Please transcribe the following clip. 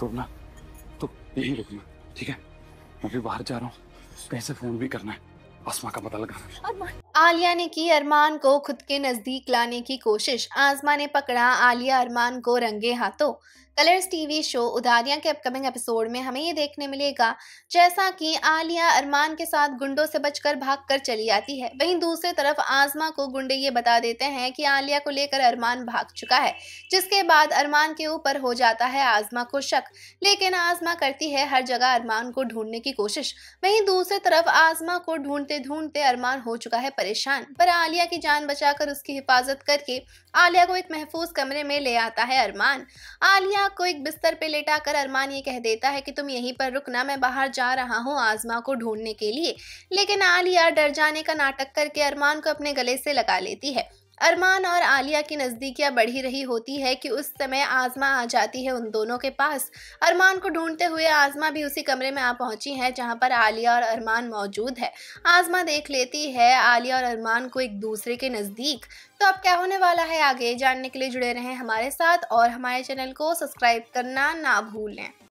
तोड़ना तो यही रुकना ठीक है मैं भी बाहर जा रहा हूँ कहीं से फोन भी करना है आसमा का पता लगाना आलिया ने की अरमान को खुद के नजदीक लाने की कोशिश आजमा ने पकड़ा आलिया अरमान को रंगे हाथों कलर्स टीवी शो उदारिया के अपकमिंग एपिसोड में हमें ये देखने मिलेगा जैसा कि आलिया अरमान के साथ गुंडों से बचकर भाग कर चली आती है वहीं दूसरी तरफ आजमा को गुंडे ये बता देते हैं कि आलिया को लेकर अरमान भाग चुका है जिसके बाद अरमान के ऊपर हो जाता है आजमा को शक लेकिन आजमा करती है हर जगह अरमान को ढूंढने की कोशिश वहीं दूसरी तरफ आजमा को ढूंढते ढूंढते अरमान हो चुका है परेशान पर आलिया की जान बचाकर उसकी हिफाजत करके आलिया को एक महफूज कमरे में ले आता है अरमान आलिया नेहा को एक बिस्तर पे लेटा कर अरमान ये कह देता है कि तुम यहीं पर रुकना मैं बाहर जा रहा हूँ आजमा को ढूंढने के लिए लेकिन आलिया डर जाने का नाटक करके अरमान को अपने गले से लगा लेती है अरमान और आलिया की नज़दीकियाँ बढ़ी रही होती है कि उस समय आज़मा आ जाती है उन दोनों के पास अरमान को ढूंढते हुए आज़मा भी उसी कमरे में आ पहुंची है जहां पर आलिया और अरमान मौजूद है आज़मा देख लेती है आलिया और अरमान को एक दूसरे के नज़दीक तो अब क्या होने वाला है आगे जानने के लिए जुड़े रहें हमारे साथ और हमारे चैनल को सब्सक्राइब करना ना भूलें